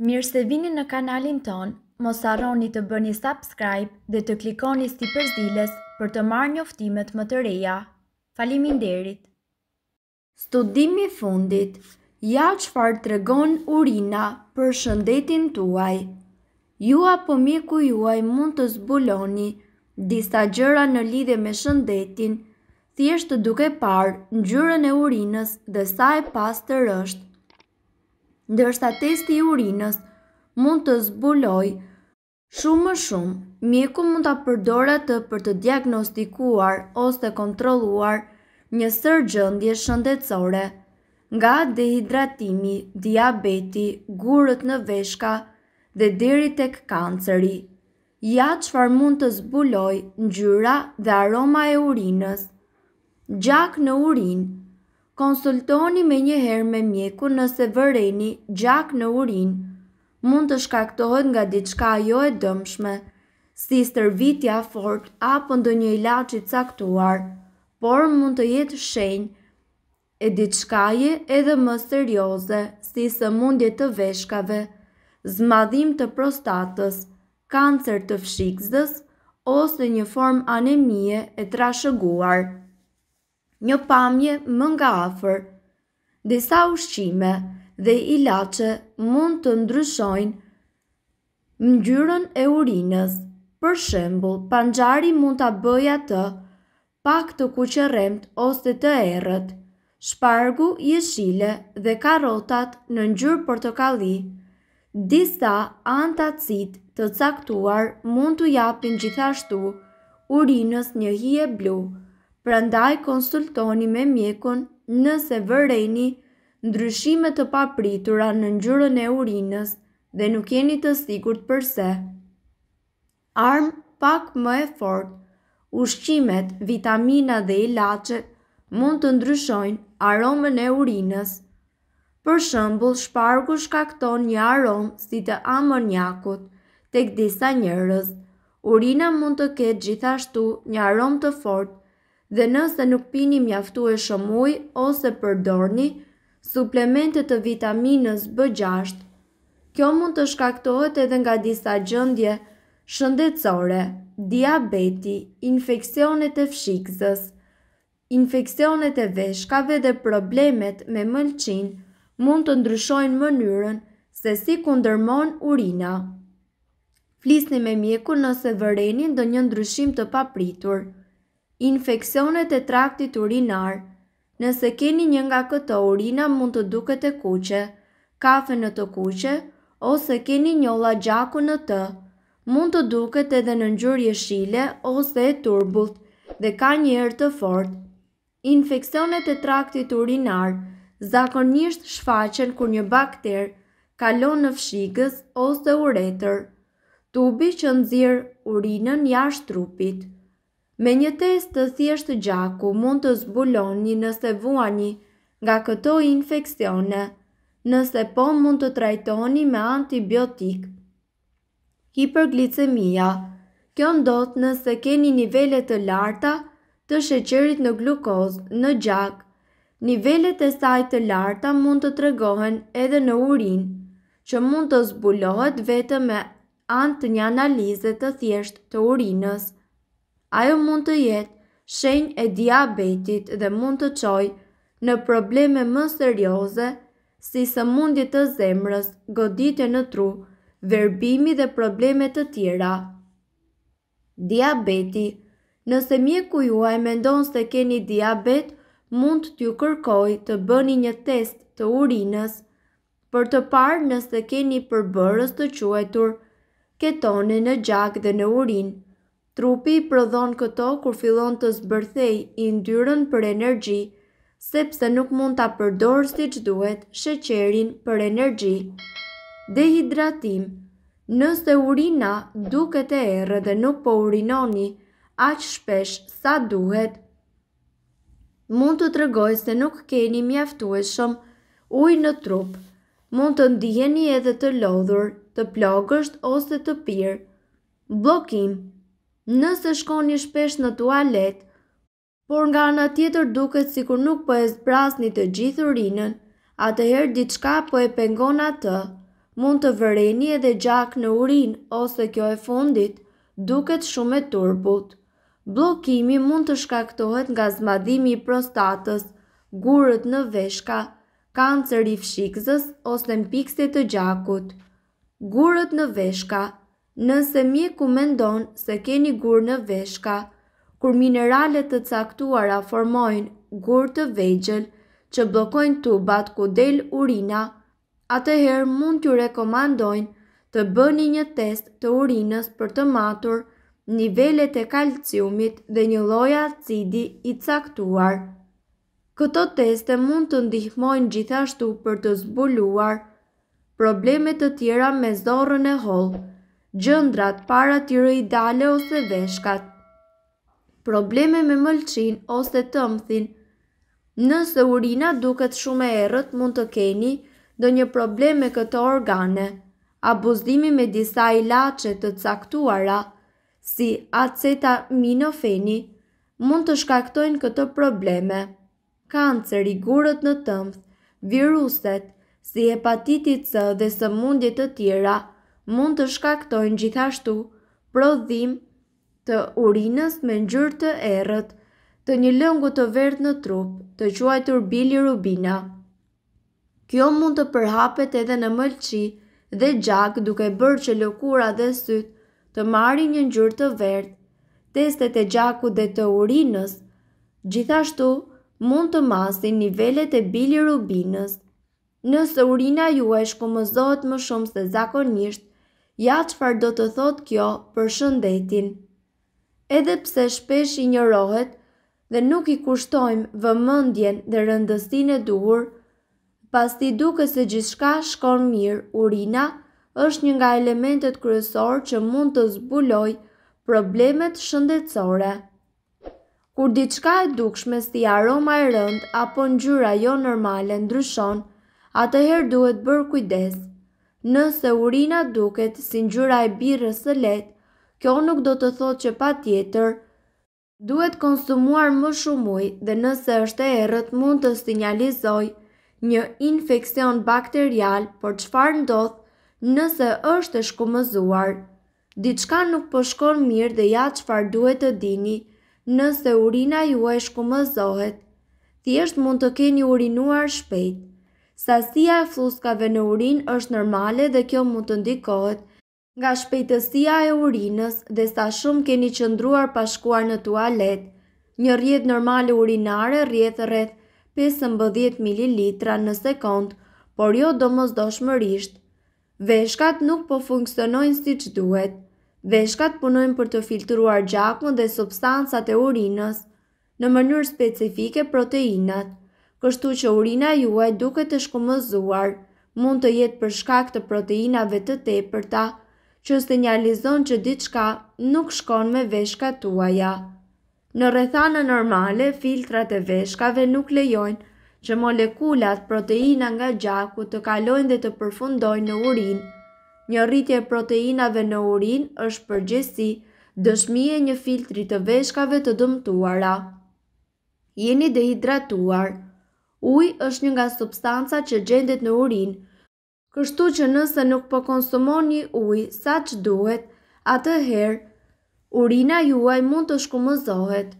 Mirë se vini në kanalin ton, mos arroni të bëni subscribe dhe të klikoni sti përzdiles për të marrë një më të reja. Falimin derit! Studimi fundit, ja që të regon urina për shëndetin tuaj. Ju apo mjeku juaj mund të zbuloni disa gjëra në lidhe me shëndetin, thjeshtë duke parë në gjyrën e urinës dhe sa e pas të rështë ndërsa testi i urinës mund të zbuloj shumë më shumë. Mjeku mund ta përdore të për të diagnostikuar ose të kontrolluar një sërgjëndje gjendje shëndetësore, nga dehidratimi, diabeti, gurët në veshka dhe deri tek kanceri. Ja çfarë mund të zbuloj ngjyra dhe aroma e urinës. Gjak në urinë konsultoni me njëherë me mjeku nëse vëreni gjak në urin, mund të shkaktohet nga diçka jo e dëmshme, si stërvitja fort apo ndo një ilacit caktuar, por mund të jetë shenjë e diçkaje edhe më serioze, si së mundje të veshkave, zmadhim të prostatës, kancer të fshikzës, ose një form anemie e trashëguar një pamje më nga afër. Disa ushqime dhe ilaçe mund të ndryshojnë ngjyrën e urinës. Për shembull, panxhari mund ta bëjë atë pak të kuqërremt ose të errët. Shpargu, jeshile dhe karotat në ngjyrë portokalli, disa antacid të caktuar mund të japin gjithashtu urinës një hije blu prandaj konsultoni me mjekun nëse vëreni ndryshime të papritura në ngjyrën e urinës dhe nuk jeni të sigurt përse. Arm pak më e fort, ushqimet, vitamina dhe ilaqet mund të ndryshojnë aromën e urinës. Për shëmbull, shpargu shkakton një aromë si të amoniakut tek disa njërës. Urina mund të ketë gjithashtu një aromë të fortë dhe nëse nuk pini mjaftu e shëmuj ose përdorni suplementet të vitaminës B6. Kjo mund të shkaktohet edhe nga disa gjëndje shëndetsore, diabeti, infekcionet e fshikëzës, infekcionet e veshkave dhe problemet me mëlqin mund të ndryshojnë mënyrën se si kundërmon urina. Flisni me mjeku nëse vërenin dhe një ndryshim të papritur infekcionet e traktit urinar. Nëse keni një nga këto urina mund të duket e kuqe, kafe në të kuqe, ose keni një gjaku në të, mund të duket edhe në ngjyrje shile ose e turbullt dhe ka një erë të fortë. Infeksionet e traktit urinar zakonisht shfaqen kur një bakter kalon në fshigës ose uretër, tubi që nxjerr urinën jashtë trupit. Me një test të thjesht të gjaku mund të zbuloni nëse vuani nga këto infekcione, nëse po mund të trajtoni me antibiotik. Hiperglicemia Kjo ndot nëse keni nivele të larta të sheqerit në glukoz në gjak. Nivellet e saj të larta mund të tregohen edhe në urinë, që mund të zbulohet vetëm me antë një analizet të thjesht të urinës. Ajo mund të jetë shenj e diabetit dhe mund të qoj në probleme më serioze, si së mundit të zemrës, godit e në tru, verbimi dhe problemet të tjera. Diabeti Nëse mje ku juaj me ndonës të keni diabet, mund të ju kërkoj të bëni një test të urinës, për të parë nëse keni përbërës të quajtur ketone në gjak dhe në urinë. Trupi prodhon këto kur fillon të zbërthej i ndyrën për energji, sepse nuk mund të përdorë si që duhet sheqerin për energji. Dehidratim Nëse urina duket e erë dhe nuk po urinoni, aqë shpesh sa duhet, mund të të se nuk keni mjaftu e shumë uj në trup, mund të ndiheni edhe të lodhur, të plogësht ose të pirë. blokim, nëse shkoni shpesh në tualet, por nga në tjetër duket si kur nuk po e zbrasni të gjithë urinën, atëherë diçka po e pengon atë, mund të vëreni edhe gjak në urin ose kjo e fundit, duket shumë e turbut. Blokimi mund të shkaktohet nga zmadhimi i prostatës, gurët në veshka, kancer i fshikzës ose në pikse të gjakut. Gurët në veshka, nëse mjeku mendon se keni gur në veshka, kur mineralet të caktuara formojnë gur të vejgjel që blokojnë tubat ku del urina, atëherë mund t'ju rekomandojnë të bëni një test të urinës për të matur nivellet e kalciumit dhe një loja acidi i caktuar. Këto teste mund të ndihmojnë gjithashtu për të zbuluar problemet të tjera me zorën e holë, gjëndrat para ose veshkat. Probleme me mëlqin ose tëmthin Nëse urina duket shumë e errët, mund të keni ndonjë problem me këto organe. Abuzimi me disa ilaçe të caktuara, si minofeni mund të shkaktojnë këto probleme. Kancer i gurët në tëmth, viruset si hepatiti C dhe sëmundjet të tjera mund të shkaktojnë gjithashtu prodhim të urinës me ngjyrë të errët të një lëngu të verdhë në trup, të quajtur bilirubina. Kjo mund të përhapet edhe në mëlçi dhe gjak duke bërë që lëkura dhe syt të marrin një ngjyrë të verdhë. Testet e gjakut dhe të urinës gjithashtu mund të masin nivellet e bilirubinës. Nësë urina ju e shkumëzohet po më shumë se zakonisht, Ja qëfar do të thot kjo për shëndetin. Edhe pse shpesh i një rohet dhe nuk i kushtojmë vëmëndjen dhe rëndëstin e duhur, pas ti duke se gjithka shkon mirë, urina është një nga elementet kryesor që mund të zbuloj problemet shëndetsore. Kur diçka e dukshme si aroma e rënd apo ngjyra jo normale ndryshon, atëherë duhet bërë kujdes. Nëse urina duket si ngjyra e birrës së lehtë, kjo nuk do të thotë që patjetër duhet konsumuar më shumë ujë dhe nëse është e errët mund të sinjalizoj një infeksion bakterial, por çfarë ndodh nëse është e shkumëzuar? Diçka nuk po shkon mirë dhe ja çfarë duhet të dini nëse urina juaj shkumëzohet. Thjesht mund të keni urinuar shpejt. Sasia e fluskave në urin është normale dhe kjo mund të ndikohet nga shpejtësia e urinës dhe sa shumë keni qëndruar pashkuar në tualet. Një rjetë normale urinare rjetë rreth 15 ml në sekund, por jo do mos do shmërisht. Veshkat nuk po funksionojnë si që duhet. Veshkat punojnë për të filtruar gjakun dhe substancat e urinës, në mënyrë specifike proteinat kështu që urina juaj duke të shkumëzuar, mund të jetë për shkak të proteinave të te për ta, që sinjalizon që diçka nuk shkon me veshka tuaja. Në rrethana normale, filtrat e veshkave nuk lejojnë që molekulat proteina nga gjaku të kalojnë dhe të përfundojnë në urin. Një rritje proteinave në urin është përgjesi dëshmi e një filtri të veshkave të dëmtuara. Jeni dehidratuar. Uj është një nga substanca që gjendet në urin. Kështu që nëse nuk po konsumoni uj sa që duhet, atëherë, urina juaj mund të shkumëzohet.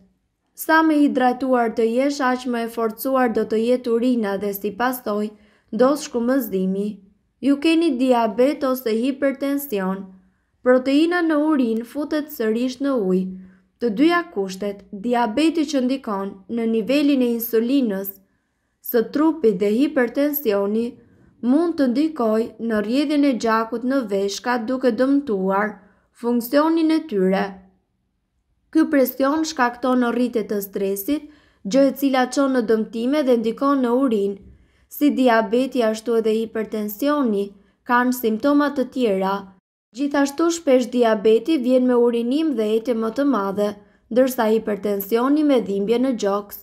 Sa me hidratuar të jesh aq me e forcuar do të jetë urina dhe si pasoj, do shkumëzimi. Ju keni diabet ose hipertension. Proteina në urin futet sërish në uj. Të dyja kushtet, diabeti që ndikon në nivelin e insulinës Së trupit dhe hipertensioni mund të ndikoj në rjedhjën e gjakut në veshka duke dëmtuar, funksionin e tyre. Ky presion shkakton në rritet të stresit, gjë e cila qonë në dëmtime dhe ndikon në urin. Si diabeti ashtu edhe hipertensioni, kanë simptomat të tjera. Gjithashtu shpesh diabeti vjen me urinim dhe ete më të madhe, dërsa hipertensioni me dhimbje në gjoks.